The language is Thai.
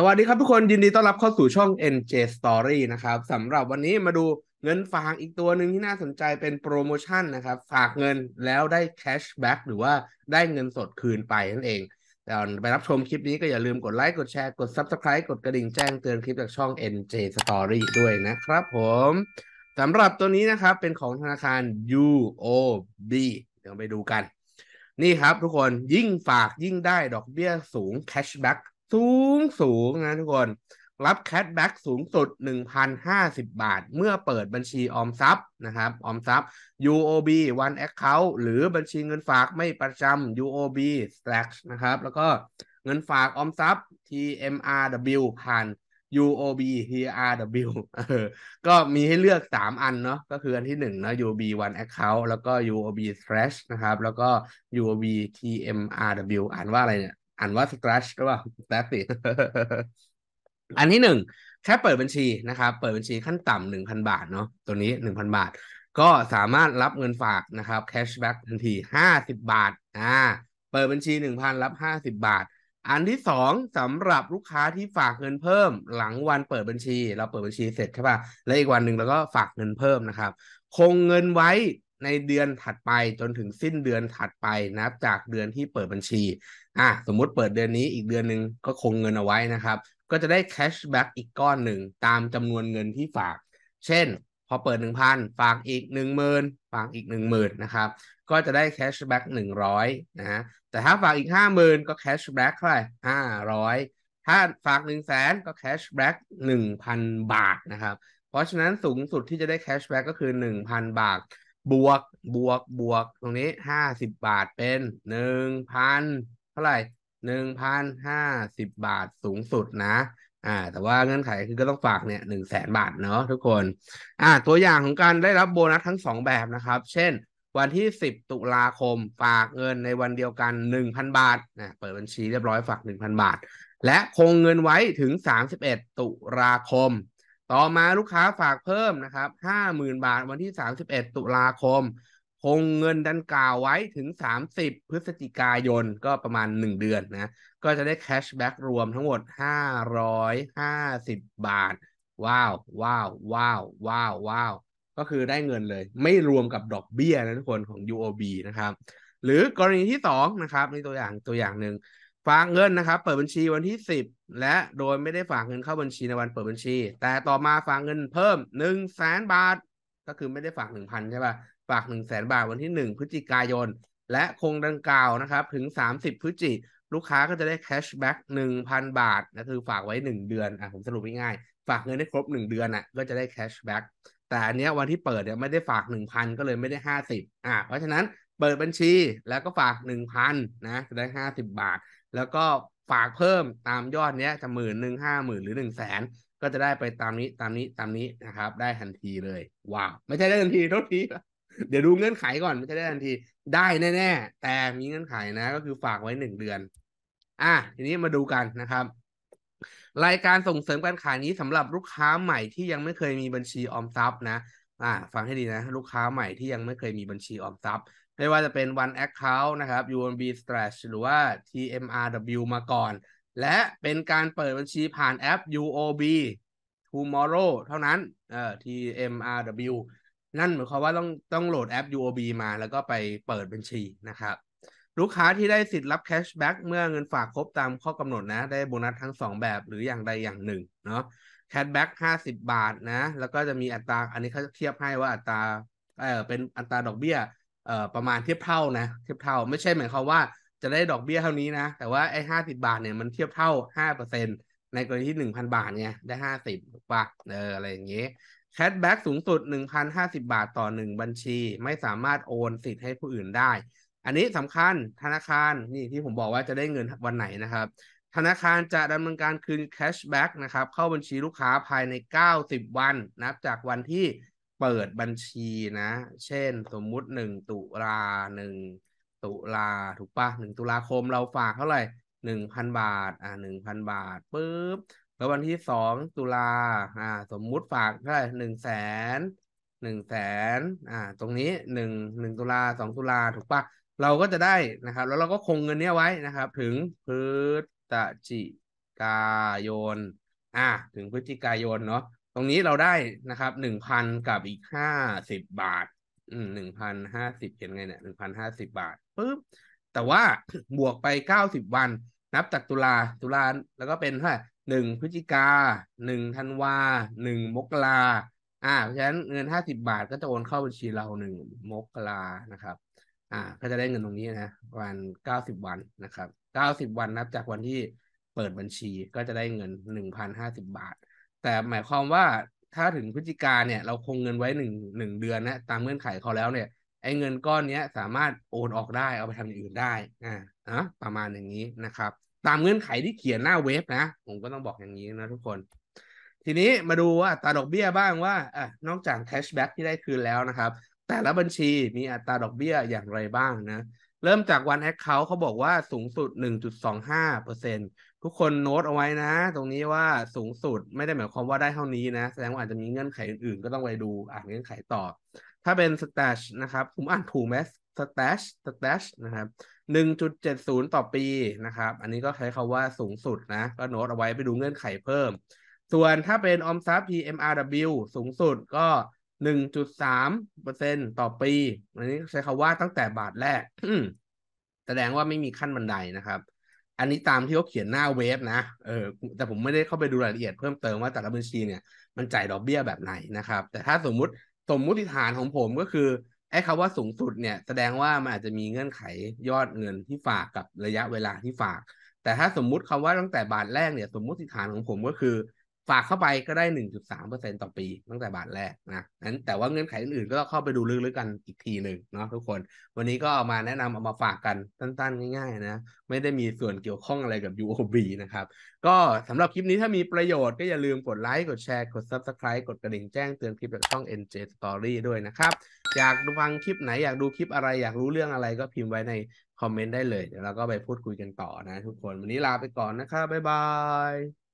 สวัสดีครับทุกคน ยินดีต้อนรับเข้าสู่ช่อง NJ Story นะครับสำหรับวันนี้มาดูเงินฝากอีกตัวหนึ่งที่น่าสนใจเป็นโปรโมชั่นนะครับฝากเงินแล้วได้แคชแบ็กหรือว่าได้เงินสดคืนไปนั่นเองี่ยวไปรับชมคลิปนี้ก็อย่าลืมกดไลค์กดแชร์กด Subscribe กดกระดิ่งแจ้งเตือนคลิปจากช่อง NJ Story ด้วยนะครับผมสำหรับตัวนี้นะครับเป็นของธนาคาร UOB เดี๋ยวไปดูกัน นี่ครับทุกคนยิ่งฝากยิ่งได้ดอกเบี้ยสูงแคชแบ็กสูงสูงนะทุกคนรับแคชแบ็กสูงสุด 1,050 บาท เมื่อเปิดบัญชีออมทรัพย์นะครับออมทรัพย์ UOB One Account หรือบัญชีเงินฝากไม่ประจำ UOB Slash นะครับแล้วก็เงินฝากออมทรัพย์ TMRW ผ่าน UOB TRW ก็มีให้เลือก 3 อันเนาะก็คืออันที่1เนาะ UOB One Account แล้วก็ UOB Slash นะครับแล้วก็ UOB TMRW อ่านว่าอะไรเนี่ยอ่านว่า scratch ก็ว่าแต็บสิอันที่หนึ่งแค่เปิดบัญชีนะครับเปิดบัญชีขั้นต่ำหนึ่งพันบาท เนาะตัวนี้หนึ่งพันบาท ก็สามารถรับเงินฝากนะครับแคชแบ็กทันทีห้าสิบบาทอ่าเปิดบัญชีหนึ่งพันรับห้าสิบบาท อันที่สองสำหรับลูกค้าที่ฝากเงินเพิ่มหลังวันเปิดบัญชี เราเปิดบัญชีเสร็จใช่ป่ะแล้วอีกวันหนึ่งเราก็ฝากเงินเพิ่มนะครับ คงเงินไว้ในเดือนถัดไปจนถึงสิ้นเดือนถัดไปนับจากเดือนที่เปิดบัญชีอ่ะสมมุติเปิดเดือนนี้อีกเดือนหนึ่งก็คงเงินเอาไว้นะครับ ก็จะได้แคชแบ็กอีกก้อนหนึ่งตามจำนวนเงินที่ฝาก เช่น พอเปิด 1,000 ฝากอีก10,000ฝากอีก10,000นะครับ ก็จะได้แคชแบ็ก100นะแต่ถ้าฝากอีก50,000ก็แคชแบ็กเท่าไหร่500 ถ้าฝาก 1 0 0 0 0 0ก็แคชแบ็ก1,000 บาทนะครับ เพราะฉะนั้นสูงสุดที่จะได้แคชแบ็กก็คือ 1,000 บาทบวก บวกบวกตรงนี้ห้าสิบบาทเป็นหนึ่งพันเท่าไหร่หนึ่งพันห้าสิบบาทสูงสุดนะอ่าแต่ว่าเงื่อนไขคือก็ต้องฝากเนี่ยหนึ่งแสนบาทเนาะทุกคนอ่า ตัวอย่างของการได้รับโบนัสทั้งสองแบบนะครับ เช่นวันที่สิบตุลาคมฝากเงินในวันเดียวกันหนึ่งพันบาทนะเปิดบัญชีเรียบร้อยฝากหนึ่งพันบาท และคงเงินไว้ถึงสามสิบเอ็ดตุลาคมต่อมาลูกค้าฝากเพิ่มนะครับห้าหมื่นบาทวันที่สามสิบเอ็ดตุลาคม คงเงินดันกล่าวไว้ถึงสามสิบพฤศจิกายนก็ประมาณหนึ่งเดือนนะ ก็จะได้แคชแบ็กรวมทั้งหมดห้าร้อยห้าสิบบาท ว้าว ว้าว ว้าว ว้าว ว้าว ก็คือได้เงินเลย ไม่รวมกับดอกเบี้ยนะทุกคนของ UOB นะครับ หรือกรณีที่สองนะครับในตัวอย่างตัวอย่างหนึ่งฝากเงินนะครับเปิดบัญชีวันที่สิบและโดยไม่ได้ฝากเงินเข้าบัญชีในวันเปิดบัญชี แต่ต่อมาฝากเงินเพิ่มหนึ่งแสนบาท ก็คือไม่ได้ฝากหนึ่งพันใช่ป่ะฝากหนึ่งแสนบาทวันที่หนึ่งพฤศจิกายน และคงดังกล่าวนะครับถึงสามสิบพฤศจิ ลูกค้าก็จะได้แคชแบ็กหนึ่งพันบาทนะคือฝากไว้หนึ่งเดือนอ่ะผมสรุปง่ายๆฝากเงินได้ครบหนึ่งเดือนอ่ะก็จะได้แคชแบ็กแต่อันเนี้ยวันที่เปิดเนี่ยไม่ได้ฝากหนึ่งพันก็เลยไม่ได้ห้าสิบอ่ะเพราะฉะนั้นเปิดบัญชีแล้วก็ฝากหนึ่งพันนะจะได้ห้าสิบบาท แล้วก็ฝากเพิ่มตามยอดเนี้ยจะหมื่นหนึ่งห้าหมื่นหรือหนึ่งแสนก็จะได้ไปตามนี้ตามนี้ตามนี้นะครับ ได้ทันทีเลยว้าวไม่ใช่ได้ทันทีทุกทีเดี๋ยวดูเงื่อนไขก่อนไม่ใช่ได้ทันทีได้แน่แต่มีเงื่อนไขนะ ก็คือฝากไว้หนึ่งเดือน อ่ะทีนี้มาดูกันนะครับ รายการส่งเสริมการขายนี้สำหรับลูกค้าใหม่ที่ยังไม่เคยมีบัญชีออมทรัพย์นะอ่าฟังให้ดีนะ ลูกค้าใหม่ที่ยังไม่เคยมีบัญชีออมทรัพย์ไม่ว่าจะเป็น One Account นะครับ UMB s t r a c h หรือว่า TMRW มาก่อน และเป็นการเปิดบัญชีผ่านแอป UOB Tomorrow เท่านั้นเอ่อ TMRW นั่นหมายความว่าต้องต้องโหลดแอป UOB มาแล้วก็ไปเปิดบัญชีนะครับ ลูกค้าที่ได้สิทธิ์รับแคชแบ็กเมื่อเงินฝากครบตามข้อกำหนดนะ ได้โบนัสทั้ง2แบบหรืออย่างใดอย่างหนึ่งเนาะแคดแบ็กห้าสิบบาทนะแล้วก็จะมีอัตราอันนี้เขาเทียบให้ว่าอัตราเออเป็นอัตราดอกเบี้ยเออประมาณเทียบเท่านะเทียบเท่าไม่ใช่หมายความว่าจะได้ดอกเบี้ยเท่านี้นะ แต่ว่าไอ้ห้าสิบาทเนี่ยมันเทียบเท่าห้าเปอร์เซ็นตในกรณีที่หนึ่งพันบาทเนี่ยได้ห้าสิบถูกปะเอออะไรอย่างเงี้ยแคดแบ็กสูงสุดหนึ่งพันห้าสิบาทต่อหนึ่งบัญชีไม่สามารถโอนสิทธิ์ให้ผู้อื่นได้ อันนี้สำคัญธนาคารนี่ที่ผมบอกว่าจะได้เงินวันไหนนะครับธนาคารจะดำเนินการคืนแคชแบ็กนะครับเข้าบัญชีลูกค้าภายใน 90 วันนับจากวันที่เปิดบัญชีนะ เช่นสมมุติ1ตุลา1ตุลาถูกปะ1ตุลาคมเราฝากเท่าไหร่ 1,000 บาทอ่า1,000บาทปุ๊บแล้ววันที่ 2 ตุลาอ่าสมมุติฝากเท่าไหร่1 0 0 0 0แสนหนึ่งแสนอ่าตรงนี้หนึ่งหนึ่งตุลาสองตุลาถูกปะเราก็จะได้นะครับ แล้วเราก็คงเงินนี้ไว้นะครับ ถึงพฤตจิกายนอ่ะถึงพฤศจิกายนเนาะ ตรงนี้เราได้นะครับ หนึ่งพันกับอีกห้าสิบบาท อืมหนึ่งพันห้าสิบเห็นไงเนี่ยหนึ่งพันห้าสิบบาทปุ๊บ แต่ว่าบวกไปเก้าสิบวัน นับจากตุลา ตุลา แล้วก็เป็นแค่าหนึ่งพฤศจิกา หนึ่งธันวาหนึ่งมกรา อ่า เพราะฉะนั้นเงินห้าสิบบาทก็จะโอนเข้าบัญชีเราหนึ่งมกรานะครับอ่าก็จะได้เงินตรงนี้นะวันเก้าสิบวันนะครับเก้าสิบวันนับจากวันที่เปิดบัญชีก็จะได้เงินหนึ่งพันห้าสิบาท แต่หมายความว่าถ้าถึงพฤศจิกาเนี่ยเราคงเงินไว้หนึ่งหนึ่งเดือนนะตามเงื่อนไขเขาแล้วเนี่ยไอ้เงินก้อนเนี้ยสามารถโอนออกได้ เอาไปทำอย่างอื่นได้อ่า่ะประมาณอย่างนี้นะครับ ตามเงื่อนไขที่เขียนหน้าเว็บนะผมก็ต้องบอกอย่างนี้นะทุกคน ทีนี้มาดูว่าตาดอกเบี้ยบ้างว่าอ่ะนอกจากแคชแบ็กที่ได้คืนแล้วนะครับแต่ละบัญชีมีอัตราดอกเบี้ยอย่างไรบ้างนะเริ่มจากวันแอคเคาท์เขาบอกว่าสูงสุด 1.25%ทุกคนโน้ตเอาไว้นะ ตรงนี้ว่าสูงสุดไม่ได้หมายความว่าได้เท่านี้นะ แสดงว่าอาจจะมีเงื่อนไขอื่น ๆ ก็ต้องไปดูอ่านเงื่อนไขต่อ ถ้าเป็น stash นะครับผมอ่านถูกไหม stash stash นะครับ1.70 ต่อปีนะครับ อันนี้ก็ใช้คาว่าสูงสุดนะก็โน้ตเอาไว้ไปดูเงื่อนไขเพิ่มส่วนถ้าเป็นออมทรัพย์ PMRW สูงสุดก็หนึ่งจุดสามเปอร์เซ็นต่อปีอันนี้ใช้คาว่าตั้งแต่บาทแรกแสดงว่าไม่มีขั้นบันไดนะครับ อันนี้ตามที่เขาเขียนหน้าเวฟนะเออแต่ผมไม่ได้เข้าไปดูรายละเอียดเพิ่มเติมว่าแต่ละบัญชีเนี่ย มันจ่ายดอกเบี้ยแบบไหนนะครับ แต่ถ้าสมมุติสมมุติฐานของผมก็คือไอ้คำว่าสูงสุดเนี่ย แสดงว่ามันอาจจะมีเงื่อนไขยอดเงินที่ฝากกับระยะเวลาที่ฝาก แต่ถ้าสมมุติคำว่าตั้งแต่บาทแรกเนี่ยสมมุติฐานของผมก็คือฝากเข้าไปก็ได้ 1.3%ต่อปี ตั้งแต่บาทแรกนะนั้น แต่ว่าเงื่อนไขอื่นๆก็เข้าไปดูลึกๆกันอีกทีหนึ่งเนาะทุกคน วันนี้ก็มาแนะนำเอามาฝากกันสั้นๆ ง่ายๆนะ ไม่ได้มีส่วนเกี่ยวข้องอะไรกับ UOB นะครับ ก็สำหรับคลิปนี้ถ้ามีประโยชน์ก็อย่าลืมกดไลค์ กดแชร์ กด Subscribe กดกระดิ่งแจ้งเตือนคลิปจากช่อง NJ Story ด้วยนะครับ อยากฟังคลิปไหน อยากดูคลิปอะไร อยากรู้เรื่องอะไรก็พิมพ์ไว้ในคอมเมนต์ได้เลย เดี๋ยวเราก็ไปพูดคุยกันต่อนะ ทุกคน วันนี้ลาไปก่อนนะครับบ๊ายบาย